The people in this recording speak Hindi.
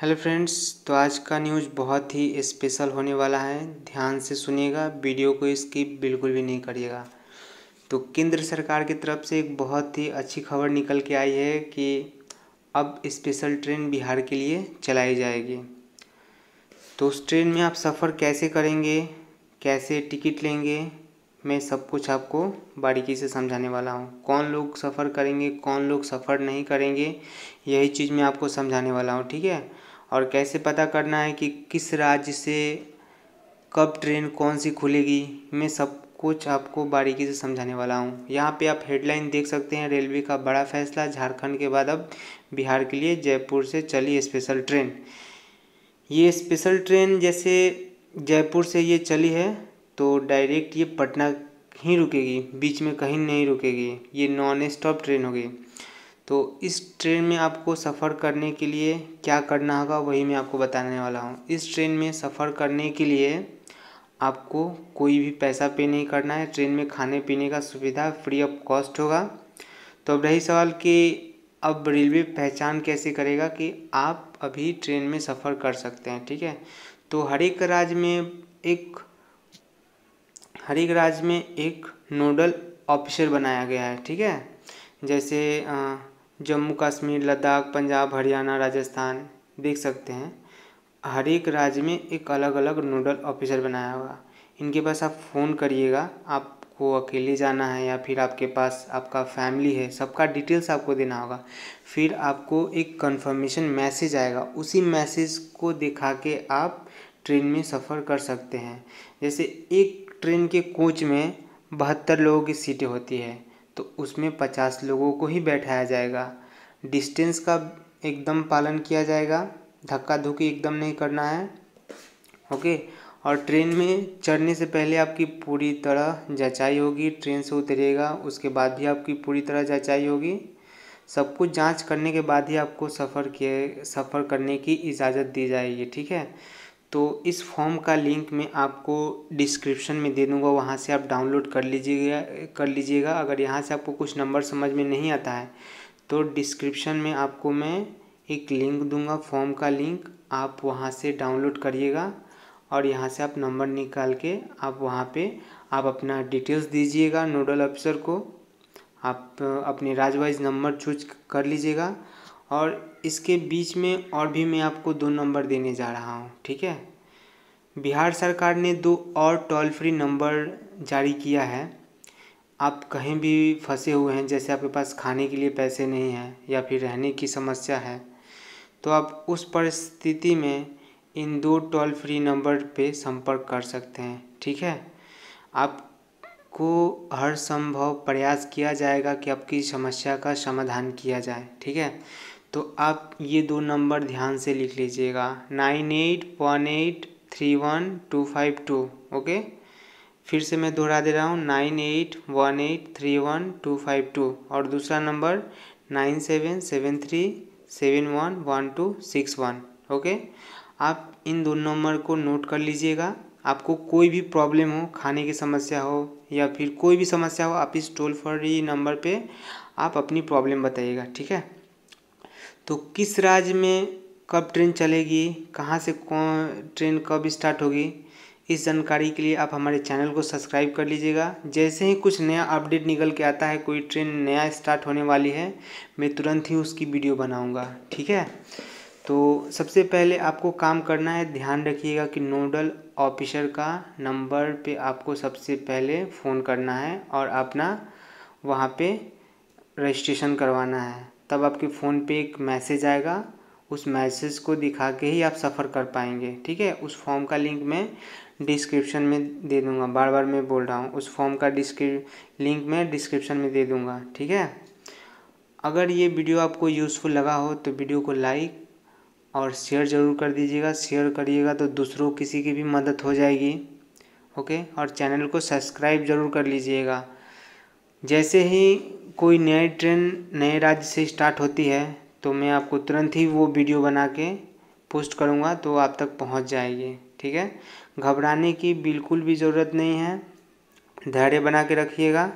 हेलो फ्रेंड्स तो आज का न्यूज़ बहुत ही स्पेशल होने वाला है ध्यान से सुनिएगा वीडियो को स्किप बिल्कुल भी नहीं करिएगा तो केंद्र सरकार की तरफ से एक बहुत ही अच्छी खबर निकल के आई है कि अब स्पेशल ट्रेन बिहार के लिए चलाई जाएगी तो उस ट्रेन में आप सफ़र कैसे करेंगे कैसे टिकट लेंगे मैं सब कुछ आपको बारीकी से समझाने वाला हूँ कौन लोग सफ़र करेंगे कौन लोग सफ़र नहीं करेंगे यही चीज़ मैं आपको समझाने वाला हूँ ठीक है और कैसे पता करना है कि किस राज्य से कब ट्रेन कौन सी खुलेगी मैं सब कुछ आपको बारीकी से समझाने वाला हूँ यहाँ पे आप हेडलाइन देख सकते हैं रेलवे का बड़ा फैसला झारखंड के बाद अब बिहार के लिए जयपुर से चली स्पेशल ट्रेन ये स्पेशल ट्रेन जैसे जयपुर से ये चली है तो डायरेक्ट ये पटना ही रुकेगी बीच में कहीं नहीं रुकेगी ये नॉन स्टॉप ट्रेन होगी तो इस ट्रेन में आपको सफ़र करने के लिए क्या करना होगा वही मैं आपको बताने वाला हूँ इस ट्रेन में सफ़र करने के लिए आपको कोई भी पैसा पे नहीं करना है ट्रेन में खाने पीने का सुविधा फ्री ऑफ कॉस्ट होगा तो अब रही सवाल कि अब रेलवे पहचान कैसे करेगा कि आप अभी ट्रेन में सफ़र कर सकते हैं ठीक है तो हर एक राज्य में एक हर एक राज्य में एक नोडल ऑफिसर बनाया गया है ठीक है जैसे आ, जम्मू कश्मीर लद्दाख पंजाब हरियाणा राजस्थान देख सकते हैं हर एक राज्य में एक अलग अलग नोडल ऑफिसर बनाया होगा इनके पास आप फ़ोन करिएगा आपको अकेले जाना है या फिर आपके पास आपका फैमिली है सबका डिटेल्स आपको देना होगा फिर आपको एक कंफर्मेशन मैसेज आएगा उसी मैसेज को दिखा के आप ट्रेन में सफ़र कर सकते हैं जैसे एक ट्रेन के कोच में बहत्तर लोगों की सीटें होती है तो उसमें पचास लोगों को ही बैठाया जाएगा डिस्टेंस का एकदम पालन किया जाएगा धक्का धुक्की एकदम नहीं करना है ओके और ट्रेन में चढ़ने से पहले आपकी पूरी तरह जचाई होगी ट्रेन से उतरेगा उसके बाद भी आपकी पूरी तरह जचाई होगी सब कुछ जांच करने के बाद ही आपको सफ़र किए सफ़र करने की इजाज़त दी जाएगी ठीक है तो इस फॉर्म का लिंक मैं आपको डिस्क्रिप्शन में दे दूँगा वहाँ से आप डाउनलोड कर लीजिएगा कर लीजिएगा अगर यहाँ से आपको कुछ नंबर समझ में नहीं आता है तो डिस्क्रिप्शन में आपको मैं एक लिंक दूंगा फॉर्म का लिंक आप वहाँ से डाउनलोड करिएगा और यहाँ से आप नंबर निकाल के आप वहाँ पे आप अपना डिटेल्स दीजिएगा नोडल ऑफिसर को आप अपने राजवाइज वाइज नंबर चूज कर लीजिएगा और इसके बीच में और भी मैं आपको दो नंबर देने जा रहा हूँ ठीक है बिहार सरकार ने दो और टोल फ्री नंबर जारी किया है आप कहीं भी फंसे हुए हैं जैसे आपके पास खाने के लिए पैसे नहीं हैं या फिर रहने की समस्या है तो आप उस परिस्थिति में इन दो टोल फ्री नंबर पे संपर्क कर सकते हैं ठीक है आपको हर संभव प्रयास किया जाएगा कि आपकी समस्या का समाधान किया जाए ठीक है तो आप ये दो नंबर ध्यान से लिख लीजिएगा nine eight one eight three one two five two okay फिर से मैं दोहरा दे रहा हूँ nine eight one eight three one two five two और दूसरा नंबर nine seven seven three seven one one two six one okay आप इन दो नंबर को नोट कर लीजिएगा आपको कोई भी प्रॉब्लम हो खाने की समस्या हो या फिर कोई भी समस्या हो आप इस टोल फ्री नंबर पे आप अपनी प्रॉब्लम बताइएगा ठीक है तो किस राज्य में कब ट्रेन चलेगी कहाँ से कौन ट्रेन कब स्टार्ट होगी इस जानकारी के लिए आप हमारे चैनल को सब्सक्राइब कर लीजिएगा जैसे ही कुछ नया अपडेट निकल के आता है कोई ट्रेन नया स्टार्ट होने वाली है मैं तुरंत ही उसकी वीडियो बनाऊंगा ठीक है तो सबसे पहले आपको काम करना है ध्यान रखिएगा कि नोडल ऑफिसर का नंबर पे आपको सबसे पहले फ़ोन करना है और अपना वहाँ पे रजिस्ट्रेशन करवाना है तब आपके फ़ोन पे एक मैसेज आएगा उस मैसेज को दिखा के ही आप सफ़र कर पाएंगे ठीक है उस फॉर्म का लिंक मैं डिस्क्रिप्शन में दे दूँगा बार बार मैं बोल रहा हूँ उस फॉर्म का डिस्क्रि लिंक मैं डिस्क्रिप्शन में दे दूँगा ठीक है अगर ये वीडियो आपको यूज़फुल लगा हो तो वीडियो को लाइक और शेयर ज़रूर कर दीजिएगा शेयर करिएगा तो दूसरों किसी की भी मदद हो जाएगी ओके और चैनल को सब्सक्राइब ज़रूर कर लीजिएगा जैसे ही कोई नई ट्रेन नए राज्य से स्टार्ट होती है तो मैं आपको तुरंत ही वो वीडियो बना के पोस्ट करूँगा तो आप तक पहुँच जाएगी ठीक है घबराने की बिल्कुल भी ज़रूरत नहीं है धैर्य बना के रखिएगा